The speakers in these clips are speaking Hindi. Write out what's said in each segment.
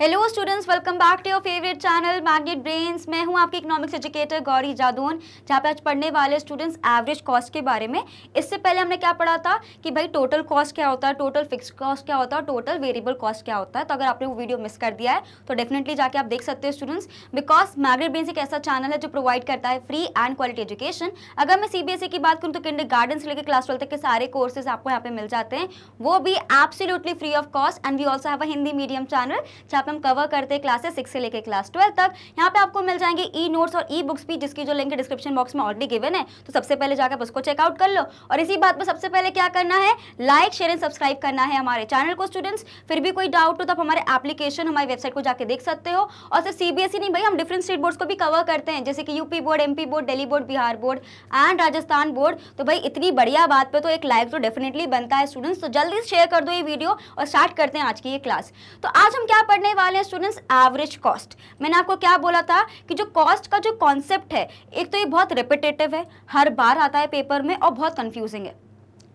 Hello students welcome back to your favourite channel Magnet Brains मैं हूं आपकी इकोनॉमिक्स एजुकेटर गौरी जादून जहां पे आज पढ़ने वाले स्टूडेंट्स एवरेज कॉस्ट के बारे में इससे पहले हमने क्या पढ़ा था कि भाई टोटल कॉस्ट क्या होता है टोटल फिक्स कॉस्ट क्या होता है टोटल वेरिएबल कॉस्ट क्या होता है तो अगर आपने वो वीडियो मिस कर दिया है तो डेफिनेटली जाके आप देख सकते हो स्टूडेंट्स बिकॉज मैग्नेट ब्रेन्स एक ऐसा चैनल है जो प्रोवाइड करता है फ्री एंड क्वालिटी एजुकेशन अगर मैं सीबीएसई e की बात करूँ तो किंडर गार्डन से लेकर क्लास ट्वेल्व तक के सारे कोर्सेज आपको यहाँ पे मिल जाते हैं वो भी absolutely free of cost and we also have a Hindi medium channel यहाँ पे हम कवर करते हैं क्लासेस सिक्स से लेकर क्लास ट्वेल्व तक यहाँ पे आपको मिल जाएंगे ई नोट्स और ई बुक्स भी जिसकी जो लिंक डिस्क्रिप्शन बॉक्स में ऑलरेडी गिवन है तो सबसे पहले जाकर आप उसको चेकआउट कर लो और इसी बात पर सबसे पहले क्या करना है लाइक शेयर एंड सब्सक्राइब करना है हमारे चैनल को स्टूडेंट्स फिर भी कोई डाउट हो तो आप हमारे एप्लीकेशन हमारी वेबसाइट को जाकर देख सकते हो और सिर्फ सीबीएसई e नहीं भाई हम डिफरेंट स्टेट बोर्ड्स को भी कवर करते हैं जैसे कि UP board MP board Delhi board Bihar board and Rajasthan board तो भाई इतनी बढ़िया बात पे तो एक लाइव तो डेफिनेटली बनता है स्टूडेंट्स तो जल्दी शेयर कर दो ये वीडियो और स्टार्ट करते हैं आज की ये क्लास तो आज हम क्या पढ़ करने वाले हैं स्टूडेंट्स एवरेज कॉस्ट मैंने आपको क्या बोला था कि जो कॉस्ट का जो कॉन्सेप्ट है एक तो ये बहुत रिपीटेटिव है हर बार आता है पेपर में और बहुत कन्फ्यूजिंग है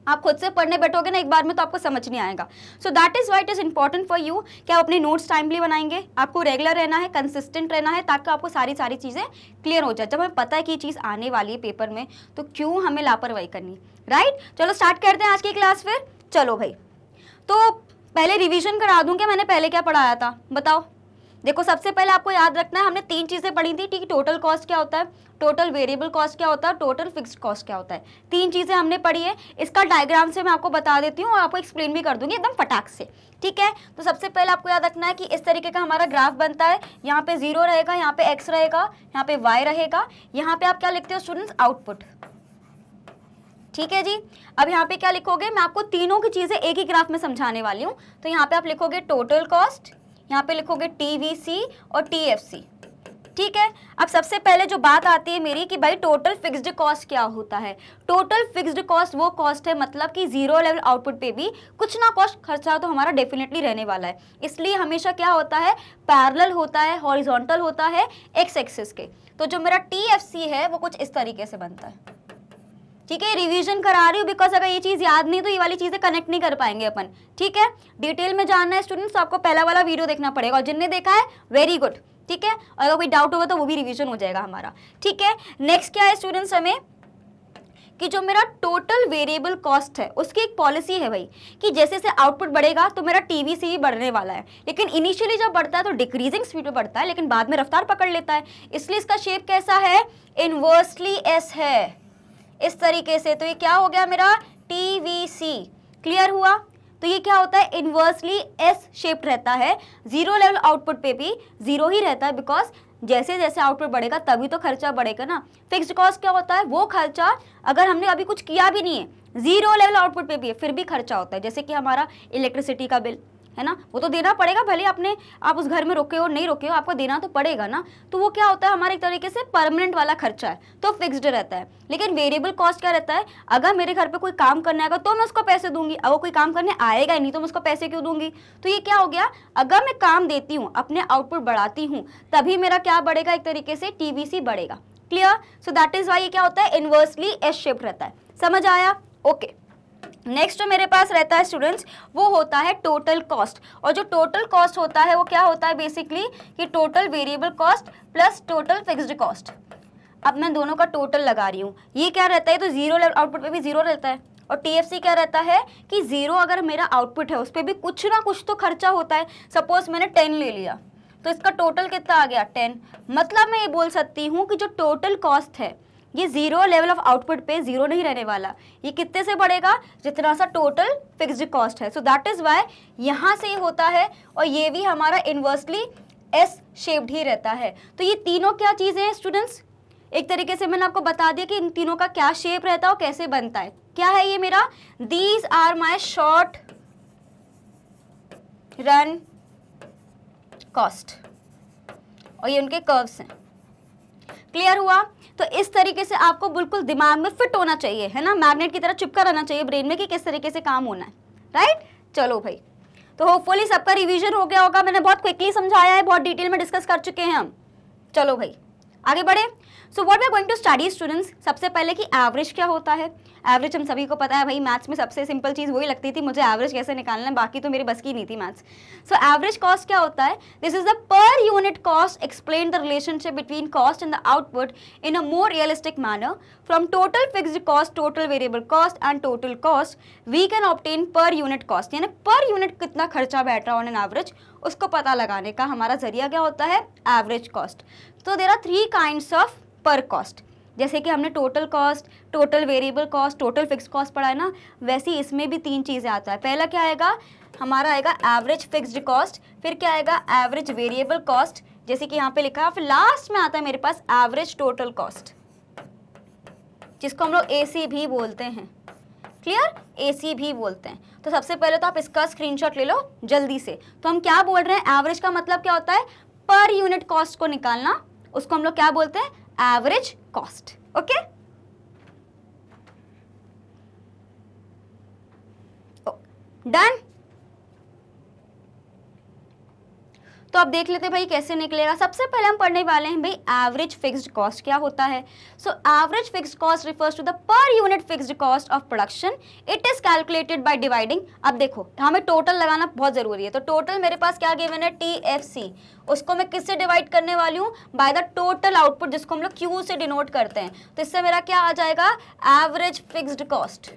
आप खुद से पढ़ने बैठोगे ना एक बार में तो आपको समझ नहीं आएगा so that is why it is important for you कि आप अपने नोट्स टाइमली बनाएंगे आपको रेगुलर रहना है कंसिस्टेंट रहना है ताकि आपको सारी सारी चीज़ें क्लियर हो जाए जब हमें पता है कि ये चीज़ आने वाली है पेपर में तो क्यों हमें लापरवाही करनी राइट right? चलो स्टार्ट करते हैं आज की क्लास फिर चलो भाई तो पहले रिवीजन करा दूं क्या मैंने पहले क्या पढ़ाया था बताओ देखो सबसे पहले आपको याद रखना है हमने तीन चीज़ें पढ़ी थी ठीक टोटल कॉस्ट क्या होता है टोटल वेरिएबल कॉस्ट क्या होता है टोटल फिक्स्ड कॉस्ट क्या होता है तीन चीज़ें हमने पढ़ी है इसका डायग्राम से मैं आपको बता देती हूँ और आपको एक्सप्लेन भी कर दूंगी एकदम फटाक से ठीक है तो सबसे पहले आपको याद रखना है कि इस तरीके का हमारा ग्राफ बनता है यहाँ पे जीरो रहेगा यहाँ पे एक्स रहेगा यहाँ पे वाई रहेगा यहाँ पे आप क्या लिखते हो स्टूडेंट्स आउटपुट ठीक है जी अब यहाँ पे क्या लिखोगे मैं आपको तीनों की चीज़ें एक ही ग्राफ में समझाने वाली हूँ तो यहाँ पे आप लिखोगे टोटल कॉस्ट यहाँ पे लिखोगे टी और टी ठीक है अब सबसे पहले जो बात आती है मेरी कि भाई टोटल फिक्स्ड कॉस्ट क्या होता है टोटल फिक्स्ड कॉस्ट वो कॉस्ट है मतलब कि जीरो लेवल आउटपुट पे भी कुछ ना कॉस्ट खर्चा तो हमारा डेफिनेटली रहने वाला है इसलिए हमेशा क्या होता है पैरल होता है हॉरिजॉन्टल होता है एक्स एक्सिस के तो जो मेरा टी है वो कुछ इस तरीके से बनता है ठीक है रिवीजन करा रही हूँ बिकॉज अगर ये चीज़ याद नहीं तो ये वाली चीज़ें कनेक्ट नहीं कर पाएंगे अपन ठीक है डिटेल में जानना है स्टूडेंट्स तो आपको पहला वाला वीडियो देखना पड़ेगा और जिनने देखा है वेरी गुड ठीक है और अगर कोई डाउट होगा तो वो भी रिविजन हो जाएगा हमारा ठीक है नेक्स्ट क्या है स्टूडेंट्स हमें कि जो मेरा टोटल वेरिएबल कॉस्ट है उसकी एक पॉलिसी है भाई कि जैसे जैसे आउटपुट बढ़ेगा तो मेरा टी सी भी बढ़ने वाला है लेकिन इनिशियली जब बढ़ता है तो डिक्रीजिंग स्पीड में बढ़ता है लेकिन बाद में रफ्तार पकड़ लेता है इसलिए इसका शेप कैसा है इनवर्सली एस है इस तरीके से तो ये क्या हो गया मेरा टी वी सी क्लियर हुआ तो ये क्या होता है इन्वर्सली एस शेप्ड रहता है जीरो लेवल आउटपुट पे भी जीरो ही रहता है बिकॉज जैसे जैसे आउटपुट बढ़ेगा तभी तो खर्चा बढ़ेगा ना फिक्स्ड कॉस्ट क्या होता है वो खर्चा अगर हमने अभी कुछ किया भी नहीं है जीरो लेवल आउटपुट पे भी है फिर भी खर्चा होता है जैसे कि हमारा इलेक्ट्रिसिटी का बिल है ना वो तो देना पड़ेगा भले आपने आप उस घर में रोके हो नहीं रोके हो आपको देना तो पड़ेगा ना तो वो क्या होता है हमारे एक तरीके से परमानेंट वाला खर्चा है तो फिक्स्ड रहता है लेकिन वेरिएबल कॉस्ट क्या रहता है अगर मेरे घर पे कोई काम करने आएगा तो मैं उसको पैसे दूंगी अगर कोई काम करने आएगा ही नहीं तो मैं उसको पैसे क्यों दूंगी तो ये क्या हो गया अगर मैं काम देती हूँ अपने आउटपुट बढ़ाती हूँ तभी मेरा क्या बढ़ेगा एक तरीके से टीवीसी बढ़ेगा clear so that is why ये क्या होता है इन्वर्सली एस शेप रहता है समझ आया ओके okay. नेक्स्ट जो मेरे पास रहता है स्टूडेंट्स वो होता है टोटल कॉस्ट और जो टोटल कॉस्ट होता है वो क्या होता है बेसिकली कि total variable cost plus total fixed cost अब मैं दोनों का टोटल लगा रही हूँ ये क्या रहता है तो जीरो आउटपुट पे भी जीरो रहता है और टी क्या रहता है कि ज़ीरो अगर मेरा आउटपुट है उस पर भी कुछ ना कुछ तो खर्चा होता है सपोज मैंने टेन ले लिया तो इसका टोटल कितना आ गया टेन मतलब मैं ये बोल सकती हूँ कि जो टोटल कॉस्ट है ये जीरो लेवल ऑफ आउटपुट पे जीरो नहीं रहने वाला ये कितने से बढ़ेगा जितना सा टोटल फिक्स्ड कॉस्ट है सो दैट इज़ वाई यहाँ से होता है और ये भी हमारा इन्वर्सली एस शेप्ड ही रहता है तो ये तीनों क्या चीज़ें हैं स्टूडेंट्स एक तरीके से मैंने आपको बता दिया कि इन तीनों का क्या शेप रहता है और कैसे बनता है क्या है ये मेरा these are my short run cost और ये उनके कर्व्स हैं क्लियर हुआ तो इस तरीके से आपको बिल्कुल दिमाग में फिट होना चाहिए है ना मैग्नेट की तरह चिपका रहना चाहिए ब्रेन में कि किस तरीके से काम होना है राइट चलो भाई तो होपफुली सबका रिवीजन हो गया होगा मैंने बहुत क्विकली समझाया है बहुत डिटेल में डिस्कस कर चुके हैं हम चलो भाई आगे बढ़े so what we going to study students सबसे पहले कि एवरेज क्या होता है एवरेज हम सभी को पता है भाई मैथ्स में सबसे सिंपल चीज़ वही लगती थी मुझे एवरेज कैसे निकालना है बाकी तो मेरी बस की नहीं थी मैथ्स सो एवरेज कॉस्ट क्या होता है this is the per unit cost explain the relationship between cost and the output in a more realistic manner from total fixed cost total variable cost and total cost we can obtain per unit cost यानी पर यूनिट कितना खर्चा बैठ रहा है ऑन एन एवरेज उसको पता लगाने का हमारा जरिया क्या होता है एवरेज कॉस्ट तो there are three kind of per cost जैसे कि हमने total cost total variable cost total fix cost पढ़ा है ना वैसे इसमें भी तीन चीज़ें आता है पहला क्या आएगा हमारा आएगा एवरेज फिक्स्ड कॉस्ट फिर क्या आएगा एवरेज वेरिएबल कॉस्ट जैसे कि यहाँ पे लिखा है फिर लास्ट में आता है मेरे पास एवरेज टोटल कॉस्ट जिसको हम लोग ए भी बोलते हैं क्लियर ए भी बोलते हैं तो सबसे पहले तो आप इसका स्क्रीन ले लो जल्दी से तो हम क्या बोल रहे हैं एवरेज का मतलब क्या होता है पर यूनिट कॉस्ट को निकालना उसको हम लोग क्या बोलते हैं average cost. Okay? Oh, done? तो आप देख लेते हैं भाई कैसे निकलेगा सबसे पहले हम पढ़ने वाले हैं भाई एवरेज फिक्स्ड कॉस्ट क्या होता है so average fixed cost refers to the per unit fixed cost of production it is calculated by dividing अब देखो हाँ, हमें टोटल लगाना बहुत ज़रूरी है तो टोटल मेरे पास क्या गिवन है टी एफ सी उसको मैं किससे डिवाइड करने वाली हूँ बाय द टोटल आउटपुट जिसको हम लोग क्यू से डिनोट करते हैं तो इससे मेरा क्या आ जाएगा average fixed cost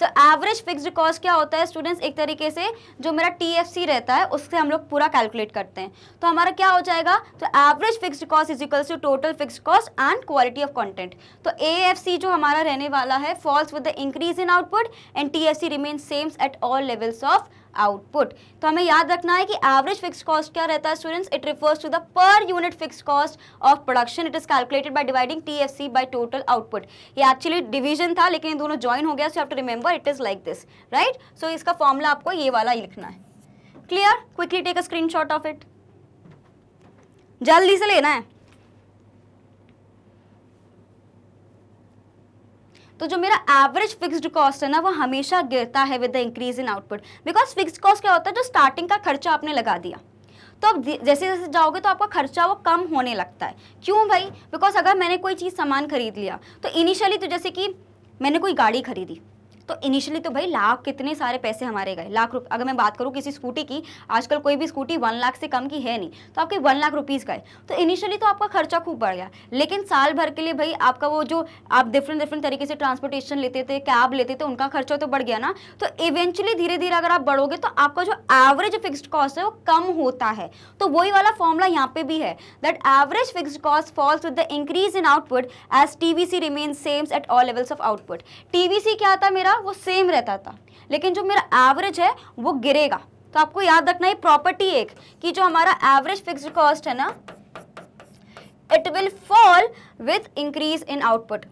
so average fixed cost क्या होता है स्टूडेंट्स एक तरीके से जो मेरा टी रहता है उससे हम लोग पूरा कैलकुलेट करते हैं तो हमारा क्या हो जाएगा तो average fixed cost is equals to total fixed cost and quality of content तो ए जो हमारा रहने वाला है falls with the increase in output and T F C remains same at all levels of output तो हमें याद रखना है कि एवरेज फिक्स कॉस्ट क्या रहता है students it refers to the per unit fix cost of production it is calculated by dividing T F C by total output ये एक्चुअली डिवीजन था लेकिन दोनों ज्वाइन हो गया so have to remember it is like this right so इसका फॉर्मूला आपको ये वाला ही लिखना है clear quickly take a screen of it जल्दी से लेना है तो जो मेरा एवरेज फिक्स्ड कॉस्ट है ना वो हमेशा गिरता है with the increase in output because fixed cost क्या होता है जो स्टार्टिंग का खर्चा आपने लगा दिया तो अब जैसे जैसे जाओगे तो आपका खर्चा वो कम होने लगता है क्यों भाई बिकॉज अगर मैंने कोई चीज़ सामान खरीद लिया तो इनिशियली तो जैसे कि मैंने कोई गाड़ी खरीदी तो इनिशियली तो भाई लाख कितने सारे पैसे हमारे गए लाख रुपये अगर मैं बात करूँ किसी स्कूटी की आजकल कोई भी स्कूटी वन लाख से कम की है नहीं तो आपके वन लाख रुपीज़ गए तो इनिशियली तो आपका खर्चा खूब बढ़ गया लेकिन साल भर के लिए भाई आपका वो जो आप डिफरेंट डिफरेंट तरीके से ट्रांसपोर्टेशन लेते थे कैब लेते थे उनका खर्चा तो बढ़ गया ना तो इवेंचुअली धीरे धीरे अगर आप बढ़ोगे तो आपका जो एवरेज फिक्सड कॉस्ट है वो कम होता है तो वही वाला फॉर्मूला यहाँ पे भी है that average fix cost falls with the increase in output as T V C remain sames at all levels of output C क्या था मेरा वो सेम रहता था लेकिन जो मेरा एवरेज है वो गिरेगा तो आपको याद रखना है प्रॉपर्टी एक कि जो हमारा एवरेज फिक्स्ड कॉस्ट है ना it will fall with increase in output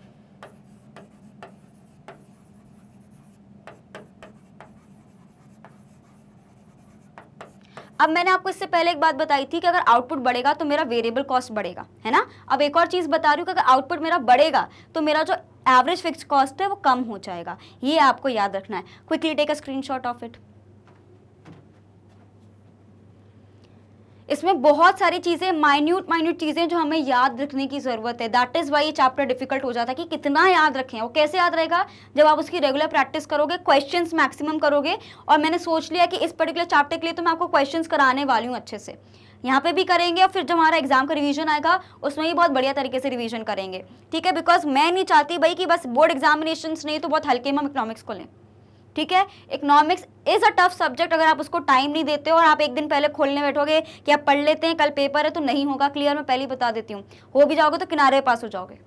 अब मैंने आपको इससे पहले एक बात बताई थी कि अगर आउटपुट बढ़ेगा तो मेरा वेरिएबल कॉस्ट बढ़ेगा है ना अब एक और चीज़ बता रही हूँ कि अगर आउटपुट मेरा बढ़ेगा तो मेरा जो एवरेज फिक्स कॉस्ट है वो कम हो जाएगा ये आपको याद रखना है quickly take a screen of it इसमें बहुत सारी चीज़ें माइन्यूट माइन्यूट चीज़ें जो हमें याद रखने की ज़रूरत है दैट इज़ वाई ये चैप्टर डिफिकल्ट हो जाता है कि कितना याद रखें और कैसे याद रहेगा जब आप उसकी रेगुलर प्रैक्टिस करोगे क्वेश्चन मैक्सिमम करोगे और मैंने सोच लिया कि इस पर्टिकुलर चैप्टर के लिए तो मैं आपको क्वेश्चन कराने वाली हूँ अच्छे से यहाँ पे भी करेंगे और फिर जब हमारा एग्जाम का रिवीजन आएगा उसमें भी बहुत बढ़िया तरीके से रिवीजन करेंगे ठीक है बिकॉज मैं नहीं चाहती भाई कि बस बोर्ड एग्जामिनेशन नहीं तो बहुत हल्के में हम इकोनॉमिक्स को लें ठीक है economics is a tough subject अगर आप उसको टाइम नहीं देते हो और आप एक दिन पहले खोलने बैठोगे कि आप पढ़ लेते हैं कल पेपर है तो नहीं होगा क्लियर मैं पहले ही बता देती हूँ हो भी जाओगे तो किनारे पास हो जाओगे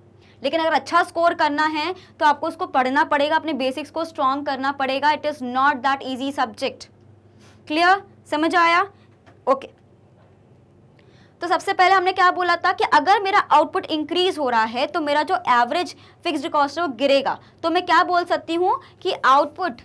लेकिन अगर अच्छा स्कोर करना है तो आपको उसको पढ़ना पड़ेगा अपने बेसिक्स को स्ट्रॉन्ग करना पड़ेगा it is not that easy subject clear समझ आया ओके okay. तो सबसे पहले हमने क्या बोला था कि अगर मेरा आउटपुट इंक्रीज हो रहा है तो मेरा जो एवरेज फिक्स्ड कॉस्ट है वो गिरेगा तो मैं क्या बोल सकती हूँ कि आउटपुट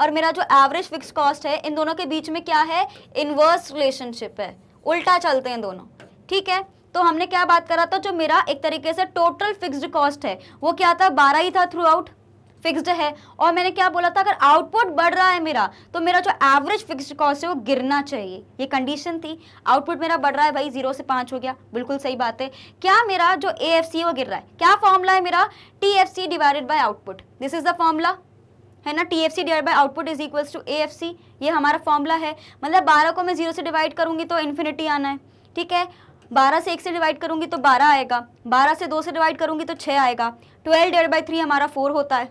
और मेरा जो एवरेज फिक्स कॉस्ट है इन दोनों के बीच में क्या है इनवर्स रिलेशनशिप है उल्टा चलते हैं दोनों ठीक है तो हमने क्या बात करा था जो मेरा एक तरीके से टोटल फिक्स्ड कॉस्ट है वो क्या था बारह ही था थ्रू आउट फिक्स्ड है और मैंने क्या बोला था अगर आउटपुट बढ़ रहा है मेरा तो मेरा जो एवरेज फिक्स्ड कॉस्ट है वो गिरना चाहिए ये कंडीशन थी आउटपुट मेरा बढ़ रहा है भाई जीरो से पाँच हो गया बिल्कुल सही बात है क्या मेरा जो ए एफ सी वो गिर रहा है क्या फॉर्मूला है मेरा T F C divided by output this is the formula है ना T F C divide by output is equals to A F C ये हमारा फॉर्मूला है मतलब बारह को मैं जीरो से डिवाइड करूँगी तो इन्फिनिटी आना है ठीक है बारह से एक से डिवाइड करूँगी तो बारह आएगा बारह से दो से डिवाइड करूँगी तो छः आएगा ट्वेल्व डिवाइड बाई थ्री हमारा फोर होता है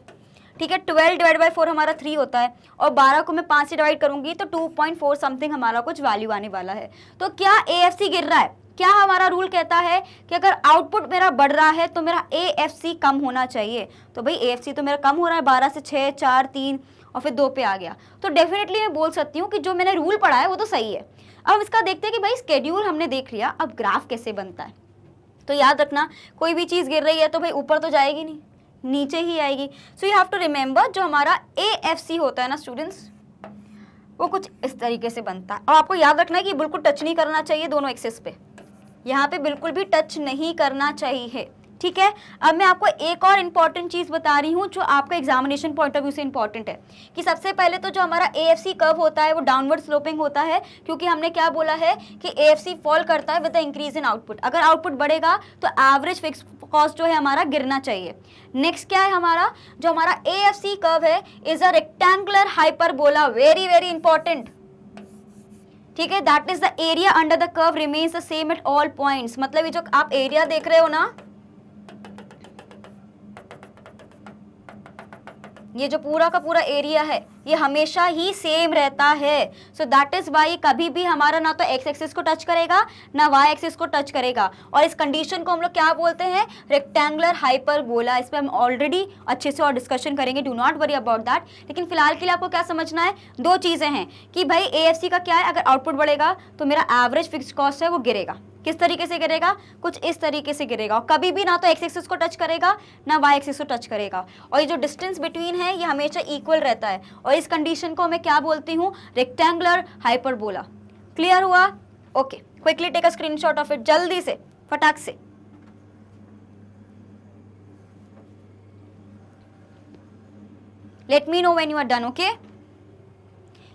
ठीक है ट्वेल्व डिवाइड बाई फोर हमारा थ्री होता है और बारह को मैं पाँच से डिवाइड करूंगी तो टू पॉइंट फोर समथिंग हमारा कुछ वैल्यू आने वाला है तो क्या ए एफ सी गिर रहा है क्या हमारा रूल कहता है कि अगर आउटपुट मेरा बढ़ रहा है तो मेरा ए एफ सी कम होना चाहिए तो भाई ए एफ सी तो मेरा कम हो रहा है बारह से छः चार तीन और फिर दो पे आ गया तो डेफिनेटली मैं बोल सकती हूँ कि जो मैंने रूल पढ़ा है वो तो सही है अब इसका देखते हैं कि भाई स्केड्यूल हमने देख लिया अब ग्राफ कैसे बनता है तो याद रखना कोई भी चीज़ गिर रही है तो भाई ऊपर तो जाएगी नहीं नीचे ही आएगी so you have to remember जो हमारा ए एफ सी होता है ना स्टूडेंट्स वो कुछ इस तरीके से बनता है और आपको याद रखना है कि बिल्कुल टच नहीं करना चाहिए दोनों एक्सेस पे यहाँ पे बिल्कुल भी टच नहीं करना चाहिए ठीक है अब मैं आपको एक और इम्पॉर्टेंट चीज़ बता रही हूँ जो आपका एग्जामिनेशन पॉइंट ऑफ व्यू से इंपॉर्टेंट है कि सबसे पहले तो जो हमारा ए एफ सी कर्व होता है वो डाउनवर्ड स्लोपिंग होता है क्योंकि हमने क्या बोला है कि ए एफ सी फॉल करता है with the increase in output अगर आउटपुट बढ़ेगा तो एवरेज फिक्स कॉस्ट जो है हमारा गिरना चाहिए नेक्स्ट क्या है हमारा जो हमारा ए एफ सी कर्व है is a rectangular hyperbola very very important ठीक है that is the area under the curve remains the same at all points मतलब ये जो आप एरिया देख रहे हो ना ये जो पूरा का पूरा एरिया है ये हमेशा ही सेम रहता है सो दैट इज़ वाई कभी भी हमारा ना तो एक्स एक्सिस को टच करेगा ना वाई एक्सिस को टच करेगा और इस कंडीशन को हम लोग क्या बोलते हैं रेक्टेंगुलर हाइपर गोला इस पर हम ऑलरेडी अच्छे से और डिस्कशन करेंगे do not worry about that लेकिन फिलहाल के लिए आपको क्या समझना है दो चीज़ें हैं कि भाई ए का क्या है अगर आउटपुट बढ़ेगा तो मेरा एवरेज फिक्स कॉस्ट है वो गिरेगा किस तरीके से गिरेगा कुछ इस तरीके से गिरेगा और कभी भी ना तो एक्स एक्सिस को टच करेगा ना वाई एक्सिस को टच करेगा और ये जो डिस्टेंस बिटवीन है ये हमेशा इक्वल रहता है और इस कंडीशन को मैं क्या बोलती हूँ रेक्टेंगुलर हाइपरबोला क्लियर हुआ okay quickly take a screenshot of it जल्दी से फटाक से let me know when you are done okay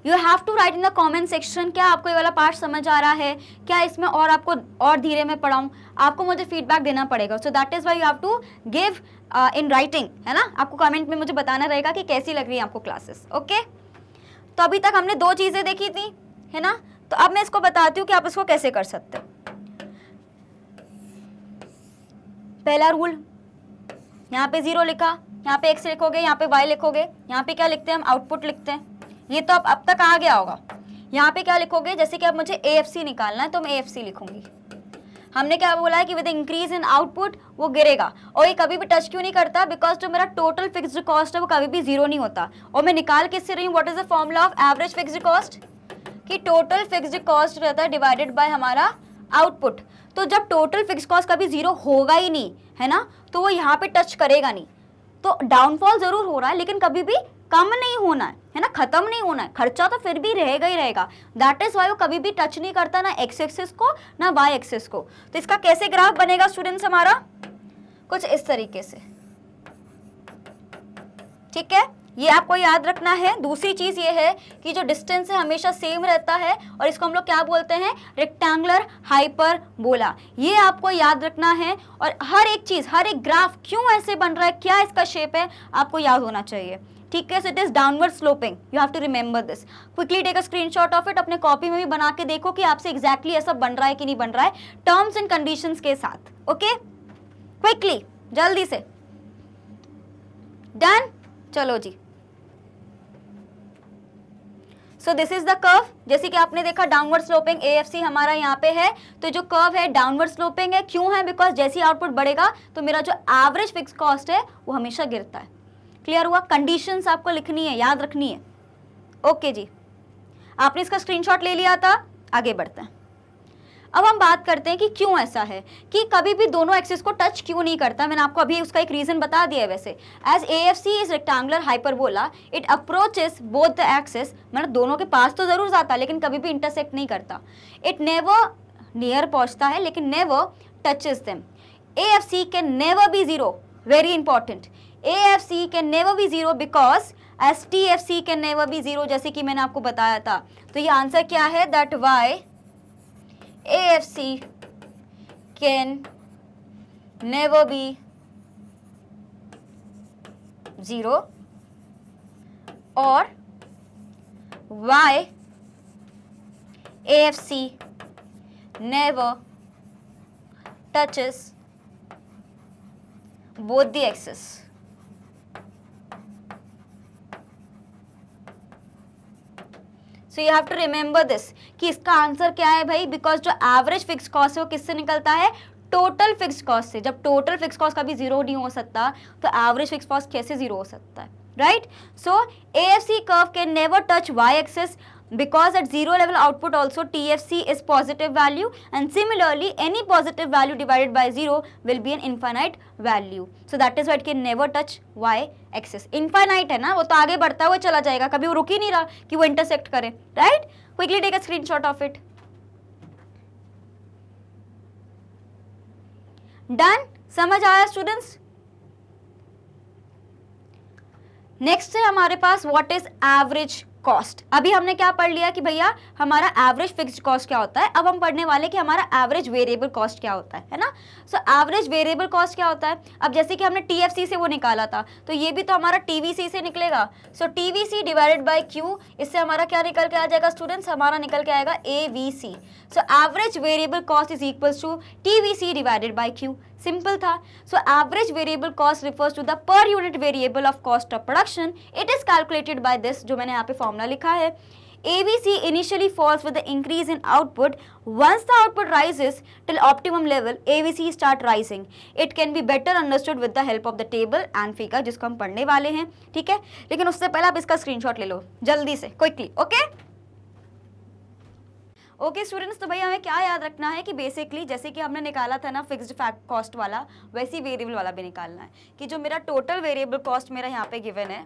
you have to write in the comment section क्या आपको ये वाला पार्ट समझ आ रहा है क्या इसमें और आपको और धीरे में पढ़ाऊँ आपको मुझे फीडबैक देना पड़ेगा so that is why you have to give in writing है ना आपको कमेंट में मुझे बताना रहेगा कि कैसी लग रही है आपको क्लासेस ओके तो अभी तक हमने दो चीज़ें देखी थी है ना तो अब मैं इसको बताती हूँ कि आप इसको कैसे कर सकते हो पहला रूल यहाँ पे ज़ीरो लिखा यहाँ पे एक्स लिखोगे यहाँ पे वाई लिखोगे यहाँ पे क्या लिखते हैं हम आउटपुट लिखते हैं ये तो अब अब तक आ गया होगा यहाँ पे क्या लिखोगे जैसे कि अब मुझे ए निकालना है तो मैं ए एफ लिखूंगी हमने क्या बोला है कि विद इंक्रीज इन आउटपुट वो गिरेगा और ये कभी भी टच क्यों नहीं करता बिकॉज जो मेरा टोटल फिक्स्ड कॉस्ट है वो कभी भी जीरो नहीं होता और मैं निकाल किससे रही हूँ what is the formula of average fixed cost कि टोटल फिक्स्ड कॉस्ट रहता है डिवाइडेड बाय हमारा आउटपुट तो जब टोटल फिक्स कॉस्ट कभी जीरो होगा ही नहीं है ना तो वो यहाँ पे टच करेगा नहीं तो डाउनफॉल जरूर हो रहा है लेकिन कभी भी कम नहीं होना है है ना खत्म नहीं होना है खर्चा तो फिर भी रहेगा ही रहेगा दैट इज वाई वो कभी भी टच नहीं करता ना एक्स एक्सिस को ना वाई एक्सिस को तो इसका कैसे ग्राफ बनेगा स्टूडेंट्स हमारा कुछ इस तरीके से ठीक है ये आपको याद रखना है दूसरी चीज़ ये है कि जो डिस्टेंस है हमेशा सेम रहता है और इसको हम लोग क्या बोलते हैं रेक्टेंगुलर हाइपर बोला ये आपको याद रखना है और हर एक चीज़ हर एक ग्राफ क्यों ऐसे बन रहा है क्या इसका शेप है आपको याद होना चाहिए ठीक है so it is downward sloping you have to remember this quickly take a screenshot of it अपने कॉपी में भी बना के देखो कि आपसे एग्जैक्टली exactly ऐसा बन रहा है कि नहीं बन रहा है टर्म्स एंड कंडीशंस के साथ ओके क्विकली जल्दी से डन चलो जी so this is the curve जैसे कि आपने देखा डाउनवर्ड स्लोपिंग सी हमारा यहाँ पे है तो जो कर्व है डाउनवर्ड स्लोपिंग है क्यों है बिकॉज जैसी आउटपुट बढ़ेगा तो मेरा जो एवरेज फिक्स कॉस्ट है वो हमेशा गिरता है क्लियर हुआ कंडीशंस आपको लिखनी है याद रखनी है ओके जी आपने इसका स्क्रीनशॉट ले लिया था आगे बढ़ते हैं अब हम बात करते हैं कि क्यों ऐसा है कि कभी भी दोनों एक्सिस को टच क्यों नहीं करता मैंने आपको अभी उसका एक रीज़न बता दिया है वैसे as A F C is rectangular hyperbola it approaches both the axis मतलब दोनों के पास तो ज़रूर जाता है लेकिन कभी भी इंटरसेक्ट नहीं करता इट नेवर नियर पहुंचता है लेकिन never touches them A F C can never be zero very important AFC can never be zero because STFC can never be zero जैसे कि मैंने आपको बताया था तो ये आंसर क्या है that why AFC can never be zero or why AFC never touches both the axes. So you have to remember this कि इसका आंसर क्या है भाई बिकॉज जो एवरेज फिक्स कॉस्ट है वो किससे निकलता है टोटल फिक्स कॉस्ट से जब टोटल फिक्स कॉस्ट कभी जीरो नहीं हो सकता तो एवरेज फिक्स कॉस्ट कैसे जीरो हो सकता है right so A F C curve can never touch Y axes because at zero level output also T F C is positive value and similarly any positive value divided by zero will be an infinite value so that is why it can never touch Y axes infinite है ना वो तो आगे बढ़ता हुआ चला जाएगा कभी वो रुक ही नहीं रहा कि वो इंटरसेक्ट करे right quickly take a screenshot of it done समझ आया स्टूडेंट्स नेक्स्ट है हमारे पास व्हाट इज एवरेज कॉस्ट अभी हमने क्या पढ़ लिया कि भैया हमारा एवरेज फिक्स्ड कॉस्ट क्या होता है अब हम पढ़ने वाले कि हमारा एवरेज वेरिएबल कॉस्ट क्या होता है है ना सो एवरेज वेरिएबल कॉस्ट क्या होता है अब जैसे कि हमने टीएफसी से वो निकाला था तो ये भी तो हमारा टीवीसी से निकलेगा so TVC divided by Q इससे हमारा क्या निकल के आ जाएगा स्टूडेंट्स हमारा निकल के आएगा A V C so average variable cost is equals to T V C divided by Q simple था so average variable cost refers to the per unit variable of cost of production it is calculated by this जो मैंने यहाँ पे फॉर्मुला लिखा है A V C initially falls with the increase in output once the output rises till optimum level A V C start rising it can be better understood with the help of the table and figure जिसको हम पढ़ने वाले हैं ठीक है लेकिन उससे पहले आप इसका स्क्रीनशॉट ले लो जल्दी से quickly okay okay? Okay students तो भाई हमें क्या याद रखना है कि बेसिकली जैसे कि हमने निकाला था ना फिक्स्ड फैक्ट कॉस्ट वाला वैसी वेरिएबल वाला भी निकालना है कि जो मेरा टोटल वेरिएबल कॉस्ट मेरा यहाँ पे गिवन है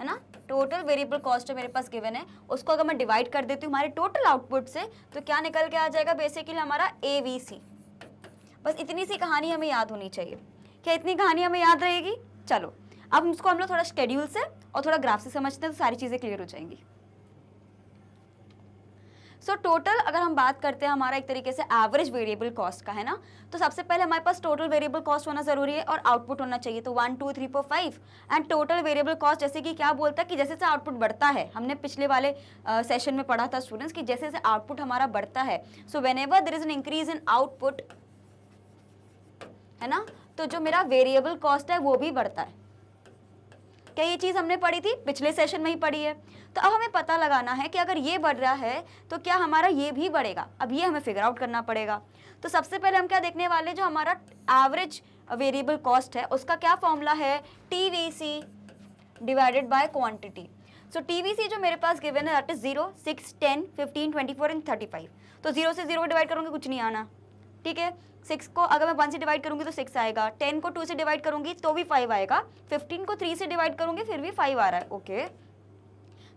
है ना टोटल वेरिएबल कॉस्ट मेरे पास गिवन है उसको अगर मैं डिवाइड कर देती हूँ हमारे टोटल आउटपुट से तो क्या निकल के आ जाएगा बेसिकली हमारा ए बस इतनी सी कहानी हमें याद होनी चाहिए क्या इतनी कहानी हमें याद रहेगी चलो अब उसको हम लोग थोड़ा शेड्यूल से और थोड़ा ग्राफ से समझते हैं तो सारी चीज़ें क्लियर हो जाएंगी सो so, टोटल अगर हम बात करते हैं हमारा एक तरीके से एवरेज वेरिएबल कॉस्ट का है ना तो सबसे पहले हमारे पास टोटल वेरिएबल कॉस्ट होना जरूरी है और आउटपुट होना चाहिए तो one two three four five and total variable cost जैसे कि क्या बोलता है कि जैसे जैसे आउटपुट बढ़ता है हमने पिछले वाले सेशन uh, में पढ़ा था स्टूडेंट्स कि जैसे जैसे आउटपुट हमारा बढ़ता है so whenever there is an increase in output है ना तो जो मेरा वेरिएबल कॉस्ट है वो भी बढ़ता है क्या ये चीज़ हमने पढ़ी थी पिछले सेशन में ही पढ़ी है तो अब हमें पता लगाना है कि अगर ये बढ़ रहा है तो क्या हमारा ये भी बढ़ेगा अब ये हमें फिगर आउट करना पड़ेगा तो सबसे पहले हम क्या देखने वाले जो हमारा एवरेज वेरिएबल कॉस्ट है उसका क्या फॉर्मूला है T V C divided by quantity so T V C जो मेरे पास गिवन है that is zero six ten fifteen twenty four and thirty five तो जीरो से जीरो डिवाइड करूँगी कुछ नहीं आना ठीक है सिक्स को अगर मैं वन से डिवाइड करूंगी तो सिक्स आएगा टेन को टू से डिवाइड करूंगी तो भी फाइव आएगा फिफ्टीन को थ्री से डिवाइड करूंगी फिर भी फाइव आ रहा है ओके okay.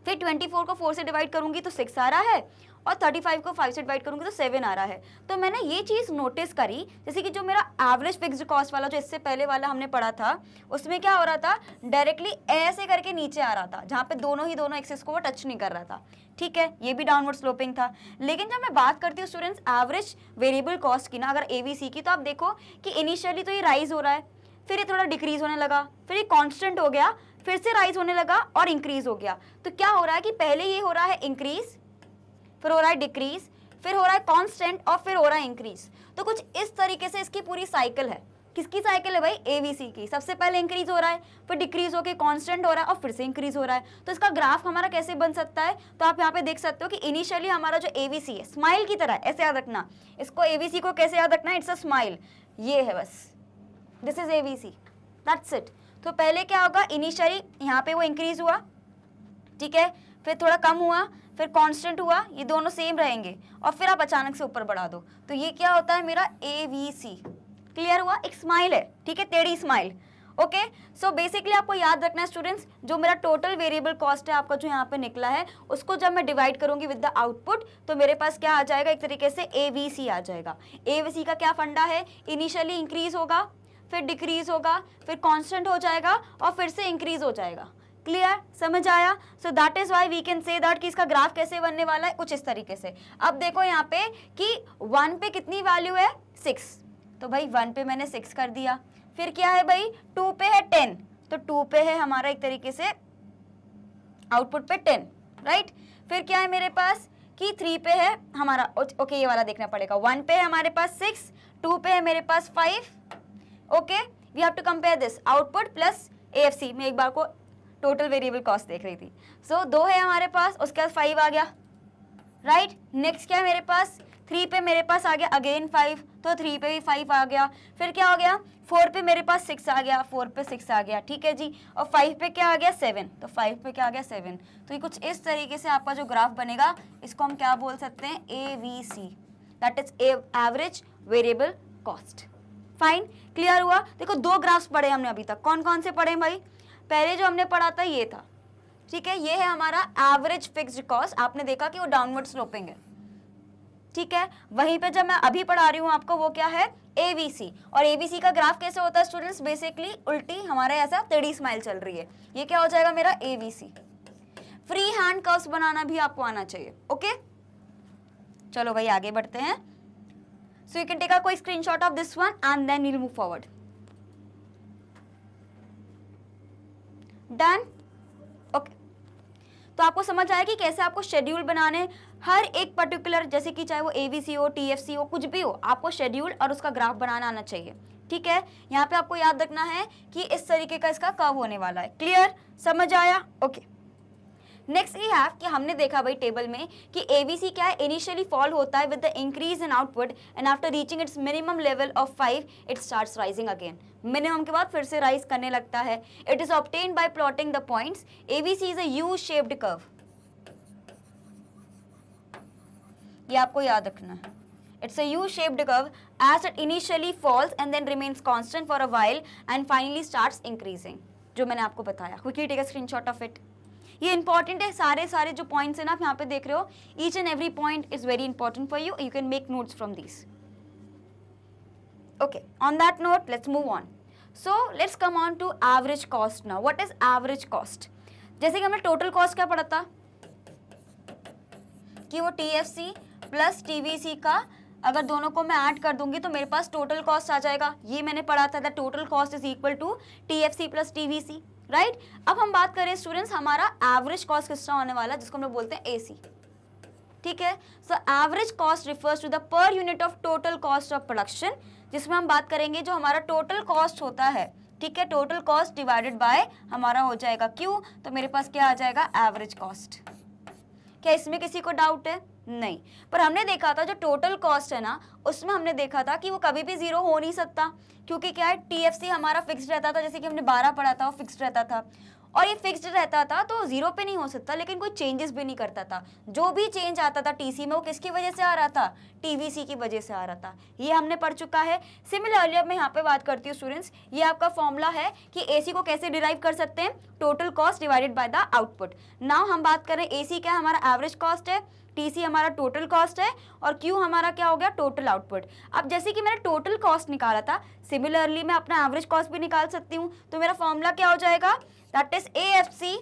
फिर 24 को 4 से डिवाइड करूंगी तो 6 आ रहा है और 35 को 5 से डिवाइड करूंगी तो 7 आ रहा है तो मैंने ये चीज़ नोटिस करी जैसे कि जो मेरा एवरेज फिक्स कॉस्ट वाला जो इससे पहले वाला हमने पढ़ा था उसमें क्या हो रहा था डायरेक्टली ऐसे करके नीचे आ रहा था जहाँ पे दोनों ही दोनों एक्सेस को वो टच नहीं कर रहा था ठीक है ये भी डाउनवर्ड स्लोपिंग था लेकिन जब मैं बात करती हूँ स्टूडेंट्स एवरेज वेरिएबल कॉस्ट की ना अगर ए की तो आप देखो कि इनिशियली तो ये राइज हो रहा है फिर ये थोड़ा डिक्रीज होने लगा फिर ये कॉन्स्टेंट हो गया फिर से राइज होने लगा और इंक्रीज हो गया तो क्या हो रहा है कि पहले ये हो रहा है इंक्रीज फिर हो रहा है डिक्रीज फिर हो रहा है कॉन्स्टेंट और फिर हो रहा है इंक्रीज तो कुछ इस तरीके से इसकी पूरी साइकिल है किसकी साइकिल है भाई एवीसी की सबसे पहले इंक्रीज हो रहा है फिर डिक्रीज होकर कॉन्स्टेंट हो रहा है और फिर से इंक्रीज हो रहा है तो इसका ग्राफ हमारा कैसे बन सकता है तो आप यहाँ पे देख सकते हो कि इनिशियली हमारा जो एवीसी है स्माइल की तरह ऐसे याद रखना इसको एवीसी को कैसे याद रखना इट्स अ स्माइल ये है बस this is AVC that's it तो पहले क्या होगा इनिशियली यहाँ पे वो इंक्रीज हुआ ठीक है फिर थोड़ा कम हुआ फिर कांस्टेंट हुआ ये दोनों सेम रहेंगे और फिर आप अचानक से ऊपर बढ़ा दो तो ये क्या होता है मेरा ए वी सी क्लियर हुआ एक स्माइल है ठीक है टेढ़ी स्माइल ओके सो बेसिकली आपको याद रखना है स्टूडेंट्स जो मेरा टोटल वेरिएबल कॉस्ट है आपका जो यहाँ पे निकला है उसको जब मैं डिवाइड करूंगी विद द आउटपुट तो मेरे पास क्या आ जाएगा एक तरीके से ए वी सी आ जाएगा ए वी सी का क्या फंडा है इनिशियली इंक्रीज होगा फिर डिक्रीज होगा फिर कॉन्स्टेंट हो जाएगा और फिर से इंक्रीज हो जाएगा क्लियर समझ आया so that is why we can say that कि इसका ग्राफ कैसे बनने वाला है कुछ इस तरीके से अब देखो यहाँ पे कि वन पे कितनी वैल्यू है सिक्स तो भाई वन पे मैंने सिक्स कर दिया फिर क्या है भाई टू पे है टेन तो टू पे है हमारा एक तरीके से आउटपुट पे टेन राइट फिर क्या है मेरे पास कि थ्री पे है हमारा ओके ये वाला देखना पड़ेगा वन पे है हमारे पास सिक्स टू पे है मेरे पास five okay we have to compare this output plus A मैं एक बार को टोटल वेरिएबल कॉस्ट देख रही थी सो so, दो है हमारे पास उसके बाद फाइव आ गया राइट right? नेक्स्ट क्या है मेरे पास थ्री पे मेरे पास आ गया अगेन फाइव तो थ्री पे भी फाइव आ गया फिर क्या हो गया फोर पे मेरे पास सिक्स आ गया फोर पे सिक्स आ गया ठीक है जी और फाइव पे क्या आ गया सेवन तो फाइव पे क्या आ गया सेवन तो ये कुछ इस तरीके से आपका जो ग्राफ बनेगा इसको हम क्या बोल सकते हैं A V C that is average variable cost fine clear हुआ देखो दो ग्राफ्स पढ़े हमने अभी तक कौन कौन से पढ़े भाई पहले जो हमने पढ़ा था ये था ठीक है ये है हमारा एवरेज फिक्स्ड कॉस्ट आपने देखा कि वो डाउनवर्ड स्लोपिंग है ठीक है वहीं पे जब मैं अभी पढ़ा रही हूँ आपको वो क्या है एवीसी और सी का ग्राफ कैसे होता है स्टूडेंट्स बेसिकली उल्टी हमारा ऐसा टेढ़ी स्माइल चल रही है ये क्या हो जाएगा मेरा एवीसी फ्री हैंड कर्व्स बनाना भी आपको आना चाहिए ओके चलो भाई आगे बढ़ते हैं So you can take a quick screenshot of this one and then we'll move forward. done तो आपको समझ आया कि कैसे आपको शेड्यूल बनाने हर एक पर्टिकुलर जैसे कि चाहे वो ए वी सी हो टी एफ सी हो कुछ भी हो आपको शेड्यूल और उसका ग्राफ बनाना आना चाहिए ठीक है यहाँ पे आपको याद रखना है कि इस तरीके का इसका कब होने वाला है क्लियर समझ आया ओके okay. नेक्स्ट ये हैव कि हमने देखा भाई टेबल में कि एवीसी क्या है इनिशियली फॉल होता है with the increase in output and after reaching its minimum level of five it start rising again minimum के बाद फिर से राइज करने लगता है it is obtain by plotting the points AVC is a U shaped curve ये आपको याद रखना है it's a U shaped curve as it initially falls and then remains constant for a while and finally start increasing जो मैंने आपको बताया. Quickly take a screenshot of it ये इंपॉर्टेंट है सारे सारे जो पॉइंट्स हैं ना आप यहाँ पे देख रहे हो each and every point is very important for you you can make notes from this okay on that note let's move on so let's come on to average cost ना वट इज एवरेज कॉस्ट जैसे कि हमने टोटल कॉस्ट क्या पढ़ा था कि वो T F C plus T V C का अगर दोनों को मैं ऐड कर दूंगी तो मेरे पास टोटल कॉस्ट आ जाएगा ये मैंने पढ़ा था the total cost is equal to T F C plus T V C right अब हम बात करें स्टूडेंट्स हमारा एवरेज कॉस्ट किसका होने वाला है जिसको हम लोग बोलते हैं एसी ठीक है so average cost refers to the per unit of total cost of production जिसमें हम बात करेंगे जो हमारा टोटल कॉस्ट होता है ठीक है टोटल कॉस्ट डिवाइडेड बाय हमारा हो जाएगा क्यू तो मेरे पास क्या आ जाएगा एवरेज कॉस्ट क्या इसमें किसी को डाउट है नहीं पर हमने देखा था जो टोटल कॉस्ट है ना उसमें हमने देखा था कि वो कभी भी जीरो हो नहीं सकता क्योंकि क्या है टी हमारा फिक्स रहता था जैसे कि हमने बारह पढ़ा था वो फिक्स रहता था और ये फिक्स्ड रहता था तो जीरो पे नहीं हो सकता लेकिन कोई चेंजेस भी नहीं करता था जो भी चेंज आता था टीसी में वो किसकी वजह से आ रहा था टीवीसी की वजह से आ रहा था ये हमने पढ़ चुका है सिमिलरली अब मैं यहाँ पे बात करती हूँ स्टूडेंट्स ये आपका फॉर्मूला है कि एसी को कैसे डिराइव कर सकते हैं total cost divided by the output now हम बात करें ए क्या हमारा एवरेज कॉस्ट है टीसी हमारा टोटल कॉस्ट है और क्यू हमारा क्या हो गया टोटल आउटपुट अब जैसे कि मैंने टोटल कॉस्ट निकाला था सिमिलरली मैं अपना एवरेज कॉस्ट भी निकाल सकती हूँ तो मेरा फॉर्मूला क्या हो जाएगा that is A F C